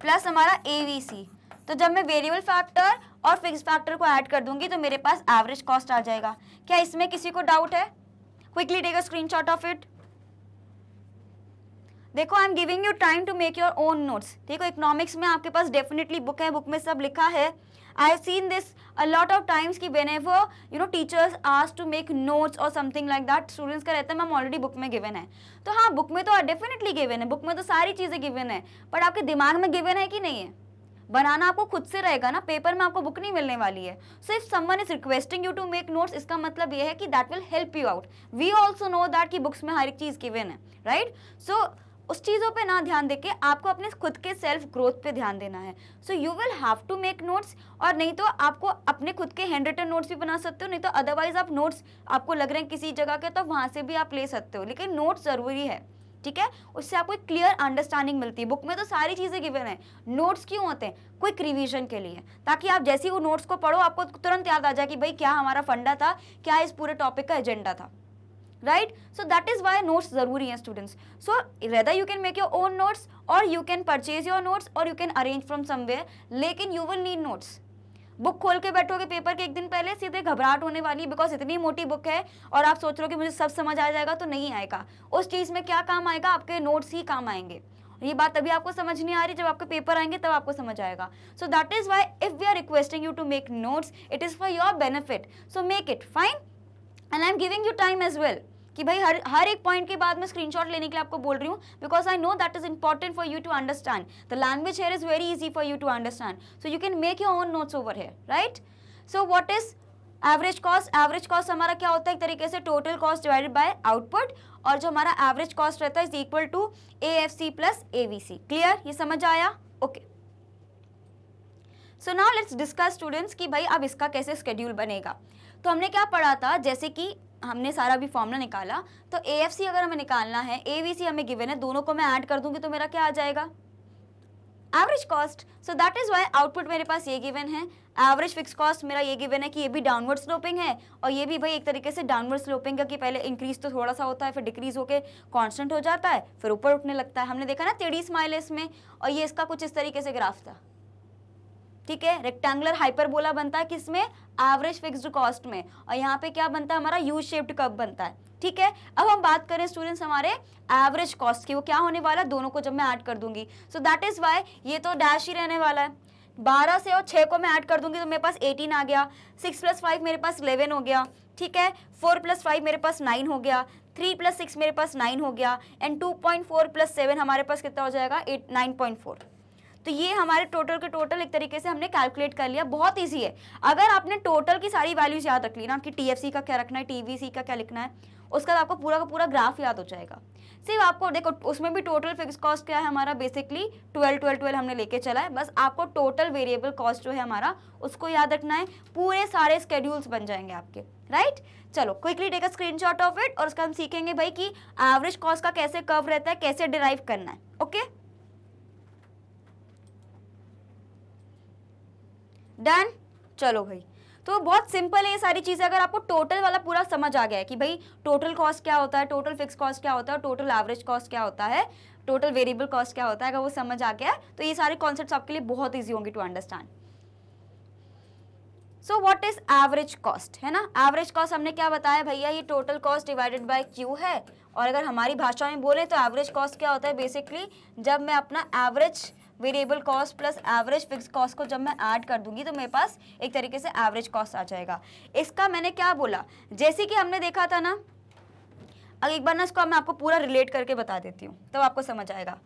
plus हमारा ए वी सी तो जब मैं वेरिएबल फैक्टर और फिक्स फैक्टर को ऐड कर दूंगी तो मेरे पास एवरेज कॉस्ट आ जाएगा क्या इसमें किसी को डाउट है quickly take a screenshot of it देखो I am giving you time to make your own notes देखो इकोनॉमिक्स में आपके पास डेफिनेटली बुक है बुक में सब लिखा है I have seen this a lot of times की when whenever you know teachers ask to make notes और समथिंग लाइक दैट स्टूडेंट्स का रहता है मैम ऑलरेडी बुक में गिवन है तो हाँ बुक में तो डेफिनेटली गिवन है बुक में तो सारी चीज़ें गिवन है बट आपके दिमाग में गिवन है कि नहीं है बनाना आपको खुद से रहेगा ना पेपर में आपको बुक नहीं मिलने वाली है so if someone is requesting you to make notes इसका मतलब ये है कि that will help you out we also know that कि बुक्स में हर एक चीज़ गिवन है राइट right? सो so, उस चीज़ों पे ना ध्यान देके आपको अपने खुद के सेल्फ ग्रोथ पे ध्यान देना है so you will have to make notes और नहीं तो आपको अपने खुद के हैंड रिटन नोट्स भी बना सकते हो नहीं तो अदरवाइज आप नोट्स आपको लग रहे हैं किसी जगह के तो वहाँ से भी आप ले सकते हो लेकिन नोट्स ज़रूरी है ठीक है उससे आपको एक क्लियर अंडरस्टैंडिंग मिलती है बुक में तो सारी चीज़ें गिवन है नोट्स क्यों होते हैं क्विक रिवीजन के लिए ताकि आप जैसे ही वो नोट्स को पढ़ो आपको तुरंत याद आ जाए कि भाई क्या हमारा फंडा था क्या इस पूरे टॉपिक का एजेंडा था right so that is why notes जरूरी hai students so whether you can make your own notes और you can purchase your notes और you can arrange from somewhere लेकिन you will need notes book खोल के बैठोगे पेपर के एक दिन पहले सीधे घबराहट होने वाली बिकॉज इतनी मोटी बुक है और आप सोच रहे हो कि मुझे सब समझ आ जाएगा तो नहीं आएगा उस चीज़ में क्या काम आएगा आपके नोट्स ही काम आएंगे ये बात अभी आपको समझ नहीं आ रही जब आपके पेपर आएंगे तब आपको समझ आएगा so that is why if we are requesting you to make notes it is for your benefit so make it fine and I am giving you time as well कि भाई हर हर एक पॉइंट के बाद मैं स्क्रीनशॉट लेने के लिए आपको बोल रही हूँ because I know that is important for you to understand the language here is very easy for you to understand so you can make your own notes over here right so what is average cost average cost हमारा क्या होता है एक तरीके से total cost divided by output और जो हमारा एवरेज कॉस्ट रहता है is equal to A F C plus A V C clear ये समझ आया okay so now let's discuss students कि भाई अब इसका कैसे स्केड्यूल बनेगा तो हमने क्या पढ़ा था जैसे कि हमने सारा भी फॉर्मूला निकाला तो ए एफ सी अगर हमें निकालना है ए वी सी हमें गिवन है दोनों को मैं ऐड कर दूंगी तो मेरा क्या आ जाएगा average cost so that is why output मेरे पास ये गिवन है एवरेज फिक्स कॉस्ट मेरा ये गिवन है कि ये भी डाउनवर्ड स्लोपिंग है और ये भी भाई एक तरीके से डाउनवर्ड स्लोपिंग का कि पहले इंक्रीज तो थोड़ा सा होता है फिर डिक्रीज होकर कॉन्स्टेंट हो जाता है फिर ऊपर उठने लगता है हमने देखा ना तेड़ी स्माइल इसमें और ये इसका कुछ इस तरीके से ग्राफ था ठीक है रेक्टेंगुलर हाइपरबोला बनता है किसमें एवरेज फिक्स्ड कॉस्ट में और यहाँ पे क्या बनता है हमारा यू शेप्ड कब बनता है ठीक है अब हम बात करें स्टूडेंट्स हमारे एवरेज कॉस्ट की वो क्या होने वाला है दोनों को जब मैं ऐड कर दूंगी सो दैट इज़ वाई ये तो डैश ही रहने वाला है बारह से और छः को मैं ऐड कर दूंगी तो मेरे पास एटीन आ गया सिक्स प्लस फाइव मेरे पास इलेवन हो गया ठीक है फोर प्लस फाइव मेरे पास नाइन हो गया थ्री प्लस सिक्स मेरे पास नाइन हो गया and two point four plus seven हमारे पास कितना हो जाएगा एट नाइन पॉइंट फोर तो ये हमारे टोटल के टोटल एक तरीके से हमने कैलकुलेट कर लिया बहुत ईजी है अगर आपने टोटल की सारी वैल्यूज याद रख ली ना कि टी का क्या रखना है टी का क्या लिखना है उसका तो आपको पूरा का पूरा ग्राफ याद हो जाएगा सिर्फ आपको देखो उसमें भी टोटल फिक्स कॉस्ट क्या है हमारा बेसिकली ट्वेल्व ट्वेल्व ट्वेल्व हमने लेके चला है बस आपको टोटल वेरिएबल कॉस्ट जो है हमारा उसको याद रखना है पूरे सारे स्केड्यूल्स बन जाएंगे आपके राइट चलो quickly take a screenshot of it और उसका हम सीखेंगे भाई कि एवरेज कॉस्ट का कैसे कर्व रहता है कैसे डिराइव करना है ओके okay? डन चलो भाई तो बहुत सिंपल है ये सारी चीज़ें अगर आपको टोटल वाला पूरा समझ आ गया है कि भाई टोटल कॉस्ट क्या होता है टोटल फिक्स कॉस्ट क्या होता है टोटल एवरेज कॉस्ट क्या होता है टोटल वेरिएबल कॉस्ट क्या होता है अगर वो समझ आ गया तो ये सारे कॉन्सेप्ट आपके लिए बहुत ईजी होंगे to understand so what is average cost है ना एवरेज कॉस्ट हमने क्या बताया भैया ये total cost divided by Q है और अगर हमारी भाषा में बोले तो एवरेज कॉस्ट क्या होता है बेसिकली जब मैं अपना average variable cost plus average fix cost को जब मैं ऐड कर दूंगी तो मेरे पास एक तरीके से एवरेज कॉस्ट आ जाएगा इसका मैंने क्या बोला जैसे कि हमने देखा था ना अब एक बार ना इसको मैं आपको पूरा रिलेट करके बता देती हूँ तब तो आपको समझ आएगा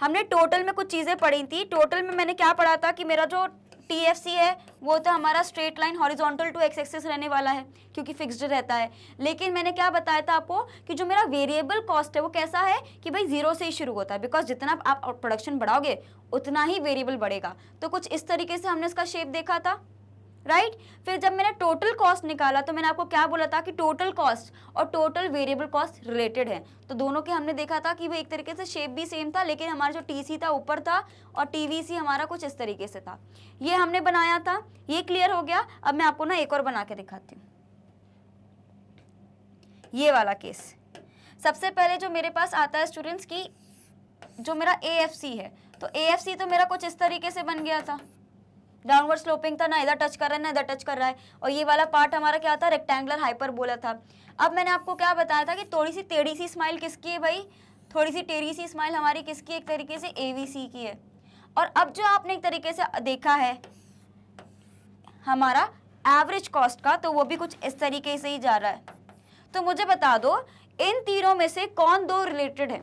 हमने टोटल में कुछ चीज़ें पढ़ी थी टोटल में मैंने क्या पढ़ा था कि मेरा जो टी एफ सी है वो तो हमारा straight line horizontal to X axis रहने वाला है क्योंकि फिक्स्ड रहता है लेकिन मैंने क्या बताया था आपको कि जो मेरा वेरिएबल कॉस्ट है वो कैसा है कि भाई जीरो से ही शुरू होता है बिकॉज जितना आप प्रोडक्शन बढ़ाओगे उतना ही वेरिएबल बढ़ेगा तो कुछ इस तरीके से हमने इसका शेप देखा था राइट फिर जब मैंने टोटल कॉस्ट निकाला तो मैंने आपको क्या बोला था कि टोटल कॉस्ट और टोटल वेरिएबल कॉस्ट रिलेटेड है तो दोनों के हमने देखा था कि वो एक तरीके से शेप भी सेम था लेकिन हमारा जो टीसी था ऊपर था और टीवीसी हमारा कुछ इस तरीके से था ये हमने बनाया था ये क्लियर हो गया अब मैं आपको ना एक और बना के दिखाती हूँ ये वाला केस सबसे पहले जो मेरे पास आता है स्टूडेंट्स की जो मेरा ए है तो ए तो मेरा कुछ इस तरीके से बन गया था डाउनवर्ड स्लोपिंग था ना इधर टच कर रहा है ना इधर टच कर रहा है और ये वाला पार्ट हमारा क्या था रेक्टेंगुलर हाइपर बोला था अब मैंने आपको क्या बताया था कि थोड़ी सी टेढ़ी सी स्माइल किसकी है भाई थोड़ी सी टेढ़ी सी स्माइल हमारी किसकी एक तरीके से ए की है और अब जो आपने एक तरीके से देखा है हमारा एवरेज कॉस्ट का तो वो भी कुछ इस तरीके से ही जा रहा है तो मुझे बता दो इन तीनों में से कौन दो रिलेटेड है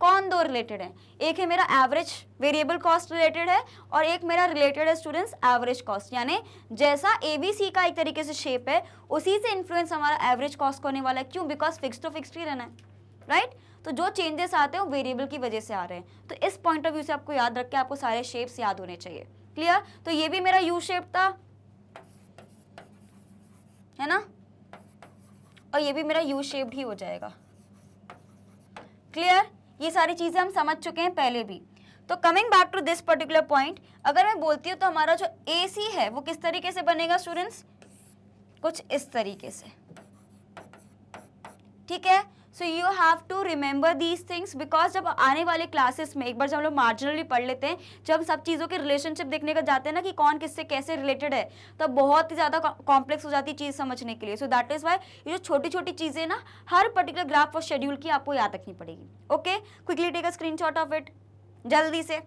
कौन दो रिलेटेड हैं एक है मेरा एवरेज वेरिएबल कॉस्ट रिलेटेड है और एक मेरा रिलेटेड है स्टूडेंट्स एवरेज कॉस्ट यानी जैसा ए बी सी का एक तरीके से शेप है उसी से इन्फ्लुएंस हमारा एवरेज कॉस्ट होने वाला है क्यों बिकॉज फिक्स तो फिक्स ही रहना है राइट right? तो जो चेंजेस आते हैं वो वेरिएबल की वजह से आ रहे हैं तो इस पॉइंट ऑफ व्यू से आपको याद रख के आपको सारे शेप्स याद होने चाहिए क्लियर तो ये भी मेरा यू शेप था है ना और ये भी मेरा यू शेप ही हो जाएगा क्लियर ये सारी चीज़ें हम समझ चुके हैं पहले भी तो coming back to this particular point अगर मैं बोलती हूँ तो हमारा जो ए सी है वो किस तरीके से बनेगा स्टूडेंट्स कुछ इस तरीके से ठीक है so you have to remember these things because जब आने वाले क्लासेस में एक बार जब हम लोग मार्जिनली पढ़ लेते हैं जब सब चीज़ों के रिलेशनशिप देखने का जाते हैं ना कि कौन किससे कैसे रिलेटेड है तब बहुत ही ज़्यादा कॉम्प्लेक्स हो जाती है चीज़ समझने के लिए सो दैट इज़ वाई ये जो छोटी छोटी चीज़ें ना हर पर्टिकुलर ग्राफ और शेड्यूल की आपको याद रखनी पड़ेगी okay quickly take a screen of it जल्दी से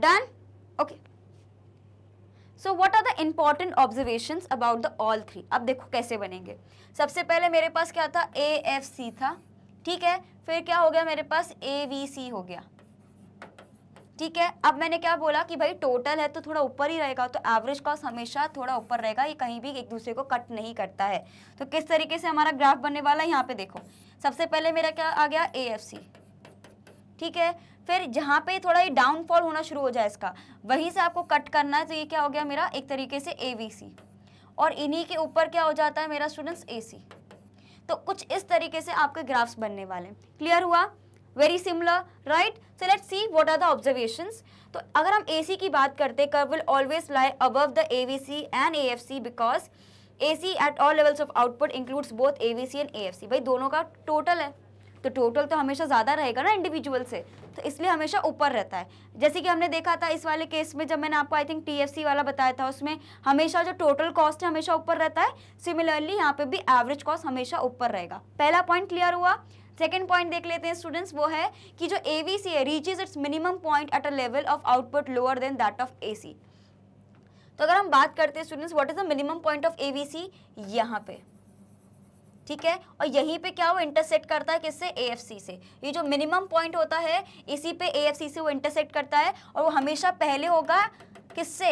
done okay okay. So what are the important observation about the all three अब देखो कैसे बनेंगे सबसे पहले मेरे पास क्या था ए एफ सी था ठीक है फिर क्या हो गया मेरे पास ए वी सी हो गया ठीक है अब मैंने क्या बोला कि भाई टोटल है तो थोड़ा ऊपर ही रहेगा तो एवरेज कॉस्ट हमेशा थोड़ा ऊपर रहेगा ये कहीं भी एक दूसरे को कट नहीं करता है तो किस तरीके से हमारा ग्राफ बनने वाला है यहाँ पे देखो सबसे पहले मेरा क्या आ गया ए एफ सी ठीक है फिर जहाँ पे थोड़ा ये डाउनफॉल होना शुरू हो जाए इसका वहीं से आपको कट करना है तो ये क्या हो गया मेरा एक तरीके से ए और इन्हीं के ऊपर क्या हो जाता है मेरा स्टूडेंट्स ए तो कुछ इस तरीके से आपके ग्राफ्स बनने वाले हैं क्लियर हुआ very similar right so let see what are the observation तो अगर हम एसी की बात करते curve will always lie above the AVC and AFC because AC at all levels of output includes both AVC and AFC भाई दोनों का टोटल है तो टोटल तो हमेशा ज़्यादा रहेगा ना इंडिविजुअल से तो इसलिए हमेशा ऊपर रहता है जैसे कि हमने देखा था इस वाले केस में जब मैंने आपको आई थिंक टी वाला बताया था उसमें हमेशा जो टोटल कॉस्ट है हमेशा ऊपर रहता है सिमिलरली यहाँ पर भी एवरेज कॉस्ट हमेशा ऊपर रहेगा पहला पॉइंट क्लियर हुआ सेकेंड पॉइंट देख लेते हैं स्टूडेंट्स वो है कि जो ए वी सी है is its minimum point at a level of output lower than that of A C तो अगर हम बात करते हैं students what is the minimum point of A V C यहाँ पे ठीक है और यहीं पे क्या वो इंटरसेक्ट करता है किससे सी से ये जो मिनिमम पॉइंट होता है इसी पे सी से वो इंटरसेक्ट करता है और वो हमेशा पहले होगा किससे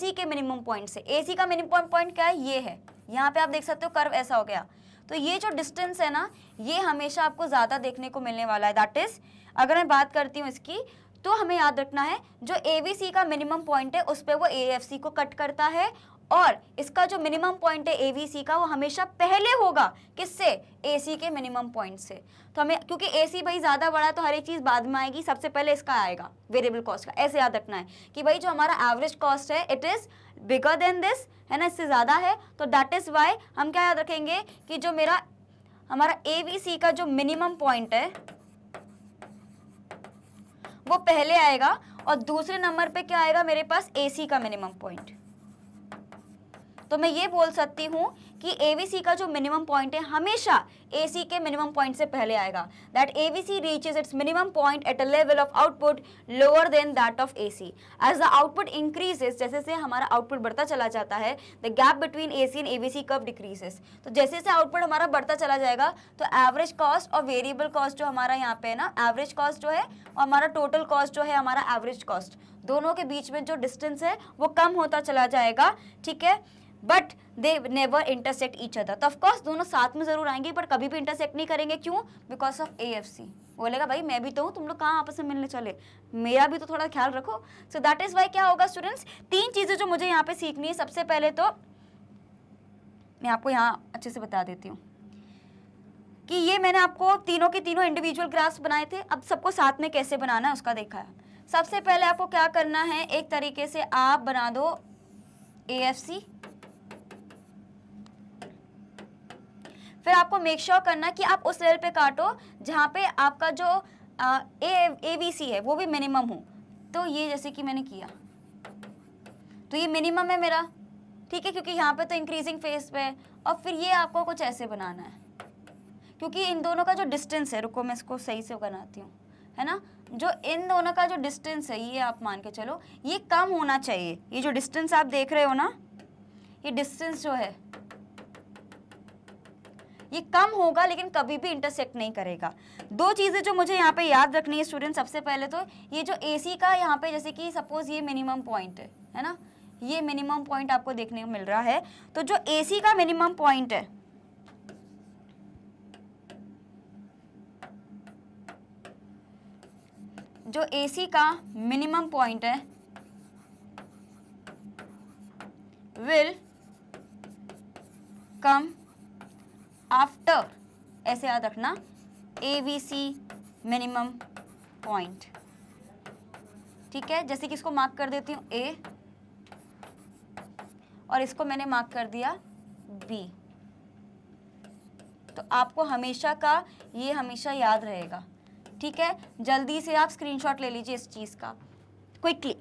सी के मिनिमम पॉइंट से सी का मिनिमम पॉइंट क्या है ये है यहाँ पे आप देख सकते हो कर्व ऐसा हो गया तो ये जो डिस्टेंस है ना ये हमेशा आपको ज़्यादा देखने को मिलने वाला है दैट इज़ अगर मैं बात करती हूँ इसकी तो हमें याद रखना है जो ए का मिनिमम पॉइंट है उस पर वो ए को कट करता है और इसका जो मिनिमम पॉइंट है ए का वो हमेशा पहले होगा किससे ए के मिनिमम पॉइंट से तो हमें क्योंकि ए भाई ज़्यादा बड़ा तो हर एक चीज़ बाद में आएगी सबसे पहले इसका आएगा वेरिएबल कॉस्ट का ऐसे याद रखना है कि भाई जो हमारा एवरेज कॉस्ट है it is bigger than this है ना इससे ज़्यादा है तो दैट इज़ वाई हम क्या याद रखेंगे कि जो मेरा हमारा ए का जो मिनिमम पॉइंट है वो पहले आएगा और दूसरे नंबर पे क्या आएगा मेरे पास सी का मिनिमम पॉइंट तो मैं ये बोल सकती हूँ कि ए का जो मिनिमम पॉइंट है हमेशा ए के मिनिमम पॉइंट से पहले आएगा that A V C reaches its minimum point at a level of output lower than that of A C as the output increases जैसे जैसे हमारा आउटपुट बढ़ता चला जाता है the gap between A C and A B C कब डिक्रीजेस तो जैसे जैसे आउटपुट हमारा बढ़ता चला जाएगा तो एवरेज कॉस्ट और वेरिएबल कॉस्ट जो हमारा यहाँ पे है ना एवरेज कॉस्ट जो है और हमारा टोटल कॉस्ट जो है हमारा एवरेज कॉस्ट दोनों के बीच में जो डिस्टेंस है वो कम होता चला जाएगा ठीक है but they never intersect each other तो ऑफकोर्स दोनों साथ में जरूर आएंगे पर कभी भी इंटरसेक्ट नहीं करेंगे क्यों because of A F C बोलेगा भाई मैं भी तो हूँ तुम लोग कहाँ आपस में मिलने चले मेरा भी तो थोड़ा ख्याल रखो सो दैट इज़ वाई क्या होगा स्टूडेंट्स तीन चीज़ें जो मुझे यहाँ पे सीखनी है सबसे पहले तो मैं आपको यहाँ अच्छे से बता देती हूँ कि ये मैंने आपको तीनों के तीनों इंडिविजुअल ग्राफ्स बनाए थे अब सबको साथ में कैसे बनाना है उसका देखा है सबसे पहले आपको क्या करना है एक तरीके से आप बना दो ए एफ सी फिर आपको मेक श्योर sure करना कि आप उस लेवल पे काटो जहाँ पे आपका जो ए ए वी सी है वो भी मिनिमम हो तो ये जैसे कि मैंने किया तो ये मिनिमम है मेरा ठीक है क्योंकि यहाँ पे तो इंक्रीजिंग फेस पे है और फिर ये आपको कुछ ऐसे बनाना है क्योंकि इन दोनों का जो डिस्टेंस है रुको मैं इसको सही से बनाती हूँ है ना जो इन दोनों का जो डिस्टेंस है ये आप मान के चलो ये कम होना चाहिए ये जो डिस्टेंस आप देख रहे हो ना ये डिस्टेंस जो है ये कम होगा लेकिन कभी भी इंटरसेक्ट नहीं करेगा दो चीज़ें जो मुझे यहाँ पे याद रखनी है स्टूडेंट सबसे पहले तो ये जो ए का यहाँ पे जैसे कि सपोज ये मिनिमम पॉइंट है है ना ये मिनिमम पॉइंट आपको देखने को मिल रहा है तो जो ए का मिनिमम पॉइंट है जो ए का मिनिमम पॉइंट है विल कम आफ्टर ऐसे याद रखना A V C minimum point ठीक है जैसे कि इसको मार्क कर देती हूँ ए और इसको मैंने मार्क कर दिया बी तो आपको हमेशा का ये हमेशा याद रहेगा ठीक है जल्दी से आप स्क्रीनशॉट ले लीजिए इस चीज़ का क्विकली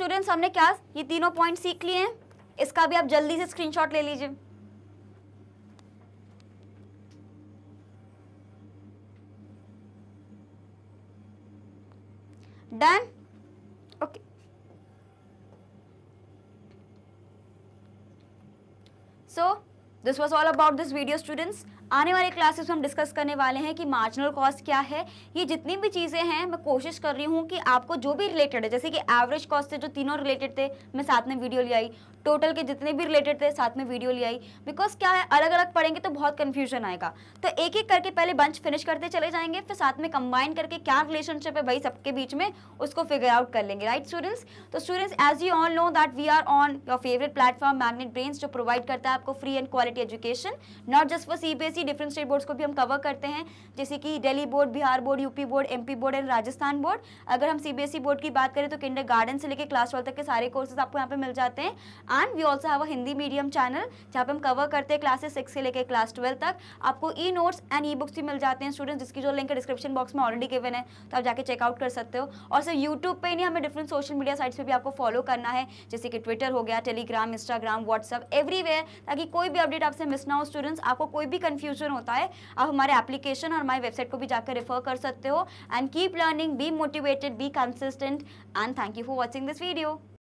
स्टूडेंट्स हमने क्या ये तीनों पॉइंट सीख लिए हैं इसका भी आप जल्दी से स्क्रीनशॉट ले लीजिए done this was all about this video students आने वाले क्लासेस में हम डिस्कस करने वाले हैं कि मार्जिनल कॉस्ट क्या है ये जितनी भी चीज़ें हैं मैं कोशिश कर रही हूँ कि आपको जो भी रिलेटेड है जैसे कि एवरेज कॉस्ट से जो तीनों रिलेटेड थे मैं साथ में वीडियो ले आई टोटल के जितने भी रिलेटेड थे साथ में वीडियो ले आई बिकॉज क्या है अलग अलग पढ़ेंगे तो बहुत कन्फ्यूजन आएगा तो एक एक करके पहले बंच फिनिश करते चले जाएंगे फिर साथ में कंबाइन करके क्या रिलेशनशिप है भाई सबके बीच में उसको फिगर आउट कर लेंगे राइट स्टूडेंट्स तो students as you all know that we are on your favourite platform Magnet Brains जो प्रोवाइड करता है आपको फ्री एंड क्वालिटी की education not just for CBSE different state boards को भी हम कवर करते हैं जैसे कि Delhi board Bihar board UP board MP board and Rajasthan board अगर हम सीबीएसई बोर्ड e की बात करें तो किंडर गार्डन से लेकर क्लास ट्वेल्थ तक के सारे कोर्सेज आपको यहाँ पे मिल जाते हैं and we also have a Hindi medium channel जहाँ पे हम कवर करते हैं क्लासेस सिक्स से लेकर क्लास ट्वेल्व तक आपको E notes and E books भी मिल जाते हैं स्टूडेंट्स जिसकी जो लिंक डिस्क्रिप्शन बॉक्स में ऑलरेडी गिवन है तो आप जाकर चेकआउट कर सकते हो और सर यूट्यूब पर नहीं हमें डिफरेंट सोशल मीडिया साइट्स पर भी आपको फॉलो करना है जैसे कि ट्विटर हो गया टेलीग्राम इंस्टाग्राम व्हाट्सअप एवरीवेयर ताकि कोई भी अपडेट वेबसाइट आपसे मिस ना हो स्टूडेंट्स आपको कोई भी कन्फ्यूजन होता है आप हमारे एप्लीकेशन और हमारी वेबसाइट को भी जाकर रेफर कर सकते हो and keep learning be motivated be consistent and thank you for watching this video